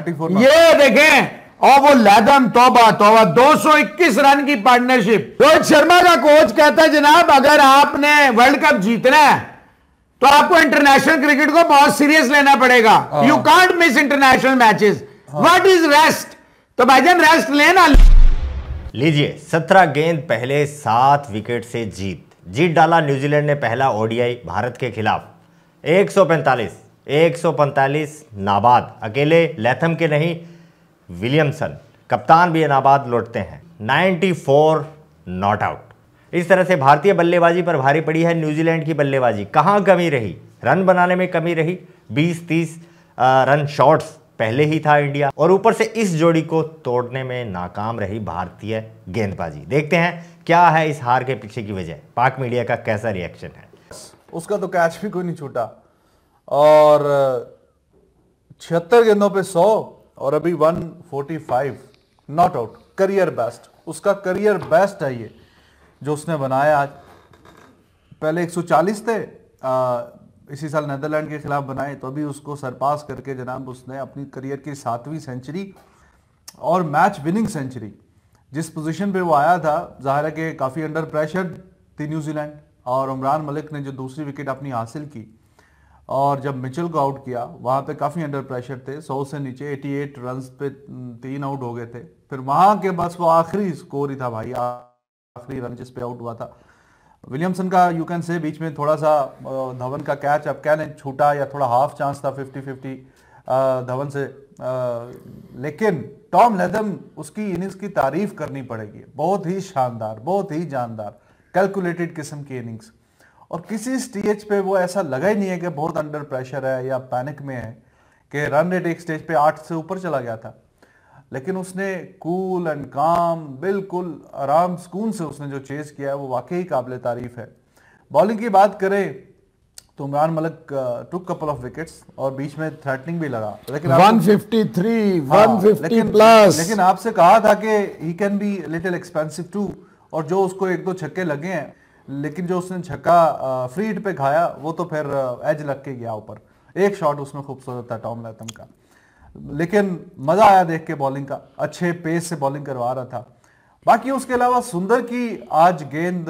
ये देखें और वो लैदम तोबा तोबा 221 रन की पार्टनरशिप रोहित शर्मा का कोच कहता है जनाब अगर आपने वर्ल्ड कप जीतना है तो आपको इंटरनेशनल क्रिकेट को बहुत सीरियस लेना पड़ेगा you can't miss international matches what is rest तो जान रेस्ट लेना लीजिए सत्रह गेंद पहले सात विकेट से जीत जीत डाला न्यूजीलैंड ने पहला ओडीआई भारत के खिलाफ पैंतालीस 145 नाबाद अकेले लेथम के नहीं विलियमसन कप्तान भी नाबाद लौटते हैं 94 नॉट आउट इस तरह से भारतीय बल्लेबाजी पर भारी पड़ी है न्यूजीलैंड की बल्लेबाजी कहाँ कमी रही रन बनाने में कमी रही 20-30 रन शॉट्स पहले ही था इंडिया और ऊपर से इस जोड़ी को तोड़ने में नाकाम रही भारतीय गेंदबाजी देखते हैं क्या है इस हार के पीछे की वजह पाक मीडिया का कैसा रिएक्शन है उसका तो कैच भी कोई नहीं छूटा और छिहत्तर गेंदों पे 100 और अभी 145 नॉट आउट करियर बेस्ट उसका करियर बेस्ट है ये जो उसने बनाया आज पहले 140 थे आ, इसी साल नेदरलैंड के खिलाफ बनाए तो अभी उसको सरपास करके जनाब उसने अपनी करियर की सातवीं सेंचुरी और मैच विनिंग सेंचुरी जिस पोजीशन पे वो आया था ज़ाहिर है कि काफ़ी अंडर प्रेशर थी न्यूजीलैंड और उमरान मलिक ने जो दूसरी विकेट अपनी हासिल की और जब मिचेल को आउट किया वहाँ पे काफ़ी अंडर प्रेशर थे सौ से नीचे 88 रन्स पे तीन आउट हो गए थे फिर वहाँ के बस वो आखिरी स्कोर ही था भाई आखिरी रन जिस पे आउट हुआ था विलियमसन का यू कैन से बीच में थोड़ा सा धवन का कैच अब क्या नहीं छूटा या थोड़ा हाफ चांस था फिफ्टी फिफ्टी धवन से लेकिन टॉम लेदम उसकी इनिंग्स की तारीफ करनी पड़ेगी बहुत ही शानदार बहुत ही जानदार कैलकुलेटेड किस्म की इनिंग्स और किसी स्टेज पे वो ऐसा लगा ही नहीं है कि बहुत अंडर प्रेशर है या पैनिक में है कि रन रेट एक स्टेज पे आठ से ऊपर चला गया था लेकिन उसने कूल एंड काम बिल्कुल आराम सुकून से उसने जो चेज किया है वो वाकई काबिल तारीफ है बॉलिंग की बात करें तो Imran Malik took couple of wickets और बीच में थ्रेटनिंग भी लगा लेकिन 153 हाँ, 150 लेकिन, प्लस लेकिन आपसे कहा था कि he can be little expensive too और जो उसको एक दो छक्के लगे हैं लेकिन जो उसने छक्का फ्री हिट पे खाया वो तो फिर एज लग के गया ऊपर एक शॉट उसमें खूबसूरत था टॉम लैथम का लेकिन मज़ा आया देख के बॉलिंग का अच्छे पेस से बॉलिंग करवा रहा था बाकी उसके अलावा सुंदर की आज गेंद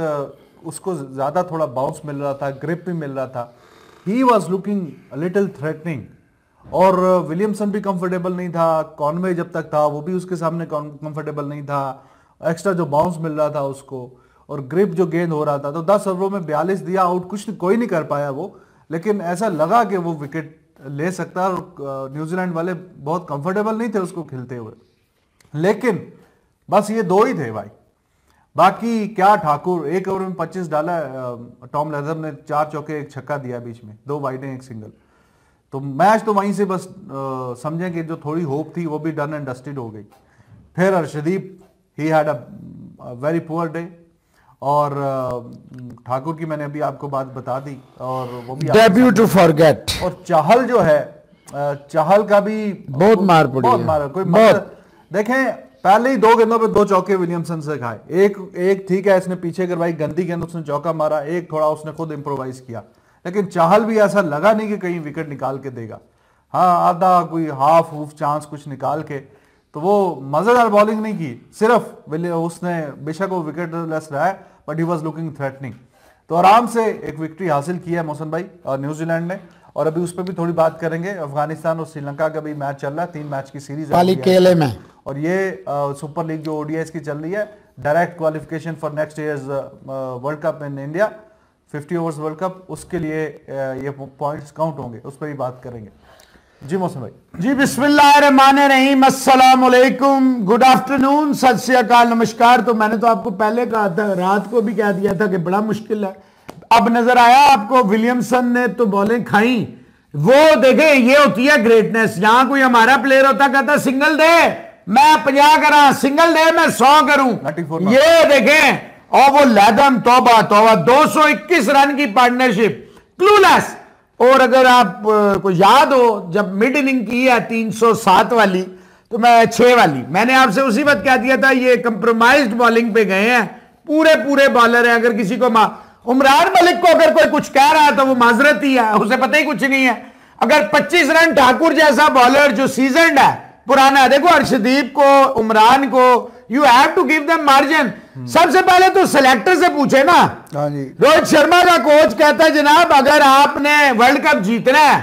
उसको ज़्यादा थोड़ा बाउंस मिल रहा था ग्रिप भी मिल रहा था he was looking little threatening और विलियमसन भी कंफर्टेबल नहीं था कॉनवे जब तक था वो भी उसके सामने कंफर्टेबल नहीं था एक्स्ट्रा जो बाउंस मिल रहा था उसको और ग्रिप जो गेंद हो रहा था तो दस ओवरों में बयालीस दिया आउट कुछ कोई नहीं कर पाया वो लेकिन ऐसा लगा कि वो विकेट ले सकता और न्यूजीलैंड वाले बहुत कंफर्टेबल नहीं थे उसको खेलते हुए लेकिन बस ये दो ही थे भाई बाकी क्या ठाकुर एक ओवर में 25 डाला टॉम लेजम ने चार चौके एक छक्का दिया बीच में दो वाइडें एक सिंगल तो मैच तो वहीं से बस समझें कि जो थोड़ी होप थी वो भी डन एंड डस्टेड हो गई फिर Arshdeep he had a very poor day और ठाकुर की मैंने अभी आपको बात बता दी और वो भी डेब्यू टू फॉरगेट और चाहल जो है चाहल का भी बहुत मार पड़ी बहुत मार कोई बहुत मतलब- देखें पहले ही दो गेंदों पे दो चौके विलियमसन से खाए एक एक ठीक है इसने पीछे करवाई गंदी गेंद उसने चौका मारा एक थोड़ा उसने खुद इम्प्रोवाइज किया लेकिन चाहल भी ऐसा लगा नहीं कि कहीं विकेट निकाल के देगा हाँ आधा कोई हाफ हूफ चांस कुछ निकाल के तो वो मज़ेदार बॉलिंग नहीं की सिर्फ उसने बेशक वो विकेट लेस रहा है but he was looking threatening तो आराम से एक विक्ट्री हासिल की है मोहसन भाई और न्यूजीलैंड ने और अभी उस पर भी थोड़ी बात करेंगे अफगानिस्तान और श्रीलंका का भी मैच चल रहा है तीन मैच की सीरीज केले में और ये सुपर लीग जो ओडीएस की चल रही है direct qualification for next year world cup in India 50 overs world cup उसके लिए ये पॉइंट्स काउंट होंगे उस पर भी बात करेंगे जी मौसम भाई जी बिस्मिल्लाम असलकुम गुड आफ्टरनून सत श्रीकाल नमस्कार तो मैंने तो आपको पहले कहा था रात को भी कह दिया था कि बड़ा मुश्किल है अब नजर आया आपको विलियमसन ने तो बॉलें खाई वो देखे ये होती है ग्रेटनेस यहां कोई हमारा प्लेयर होता कहता सिंगल दे मैं पंजा करा सिंगल दे मैं सौ करूं ये देखे और वो लैदम तोबा तोबा 221 रन की पार्टनरशिप क्लूलेस और अगर आप को याद हो जब मिड इनिंग की है 307 वाली तो मैं छह वाली मैंने आपसे उसी वक्त कह दिया था ये कंप्रोमाइज बॉलिंग पे गए हैं पूरे पूरे बॉलर हैं अगर किसी को मा उमरान मलिक को अगर कोई कुछ कह रहा है तो वो माजरत ही है उसे पता ही कुछ नहीं है अगर 25 रन ठाकुर जैसा बॉलर जो सीजनड है पुराना है देखो अर्शदीप को उमरान को you have to give them margin सबसे पहले तो सिलेक्टर से पूछे ना हाँ रोहित शर्मा का कोच कहता है जनाब अगर आपने वर्ल्ड कप जीतना है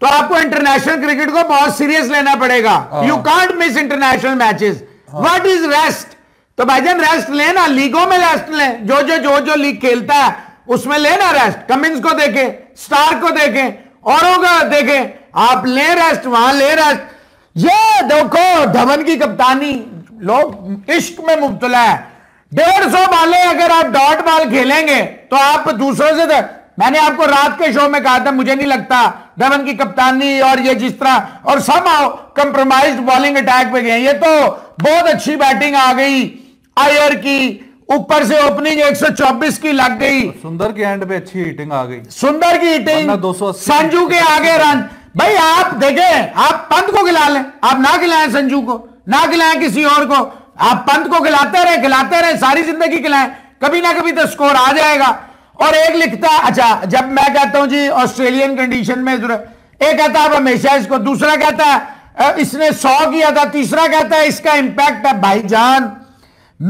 तो आपको इंटरनेशनल क्रिकेट को बहुत सीरियस लेना पड़ेगा you can't miss international matches what is rest तो भाई जान रेस्ट लेना लीगों में रेस्ट ले जो जो जो जो लीग खेलता है उसमें लेना रेस्ट कमिंस को देखें स्टार को देखें औरों का देखें आप ले रेस्ट वहां ले रेस्ट ये देखो धवन की कप्तानी लोग इश्क में मुबतला है डेढ़ सौ बाले अगर आप डॉट बॉल खेलेंगे तो आप दूसरों से तो, मैंने आपको रात के शो में कहा था मुझे नहीं लगता धवन की कप्तानी और ये जिस तरह और सब कंप्रोमाइज बॉलिंग अटैक पे गए ये तो बहुत अच्छी बैटिंग आ गई आयर की ऊपर से ओपनिंग 124 की लग गई तो सुंदर के एंड पे अच्छी हिटिंग आ गई सुंदर की हिटिंग दो संजू के आगे रन भाई आप देखें आप पंत को खिला लें आप ना खिलाएं संजू को ना खिलाएं किसी और को आप पंत को खिलाते रहे खिलाते रहे सारी जिंदगी खिलाएं कभी ना कभी तो स्कोर आ जाएगा और एक लिखता अच्छा जब मैं कहता हूं जी ऑस्ट्रेलियन कंडीशन में एक कहता है हमेशा इसको दूसरा कहता है इसने सौ किया था तीसरा कहता है इसका इंपैक्ट है भाईजान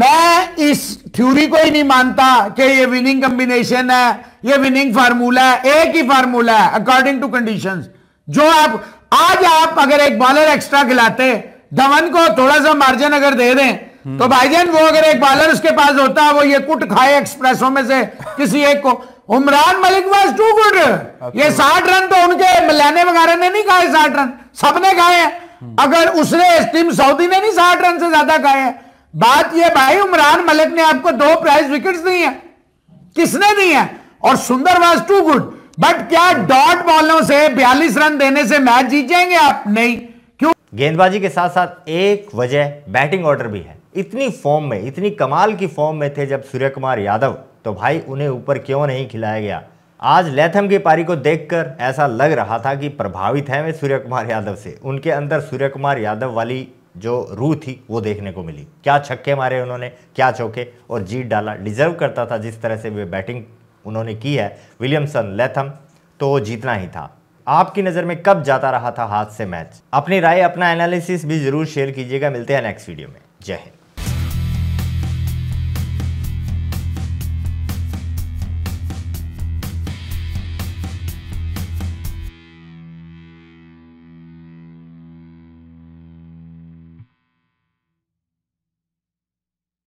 मैं इस थ्योरी को ही नहीं मानता कि ये विनिंग कंबिनेशन है ये विनिंग फार्मूला है एक ही फार्मूला है अकॉर्डिंग टू कंडीशंस जो आप आज आप अगर एक बॉलर एक्स्ट्रा खिलाते धवन को थोड़ा सा मार्जिन अगर दे दें तो हम्म। भाईजान वो अगर एक बॉलर उसके पास होता है वो ये कुट खाए एक्सप्रेसो में से किसी एक को Umran Malik was too good ये साठ रन तो उनके मिलाने वगैरह ने नहीं खाए साठ रन सबने खाए हम्म। अगर उसने टीम सऊदी ने नहीं साठ रन से ज्यादा खाए हैं बात यह भाई उमरान मलिक ने आपको दो प्राइज विकेट दी है किसने दी है और Sundar was too good but क्या डॉट बॉलों से बयालीस रन देने से मैच जीत जाएंगे आप नहीं गेंदबाजी के साथ साथ एक वजह बैटिंग ऑर्डर भी है इतनी फॉर्म में इतनी कमाल की फॉर्म में थे जब सूर्य कुमार यादव तो भाई उन्हें ऊपर क्यों नहीं खिलाया गया आज लेथम की पारी को देखकर ऐसा लग रहा था कि प्रभावित हैं वे सूर्य कुमार यादव से उनके अंदर सूर्य कुमार यादव वाली जो रूह थी वो देखने को मिली क्या छक्के मारे उन्होंने क्या चौके और जीत डाला डिजर्व करता था जिस तरह से वे बैटिंग उन्होंने की है विलियमसन लेथम तो जीतना ही था आपकी नज़र में कब जाता रहा था हाथ से मैच अपनी राय अपना एनालिसिस भी जरूर शेयर कीजिएगा मिलते हैं नेक्स्ट वीडियो में जय हिंद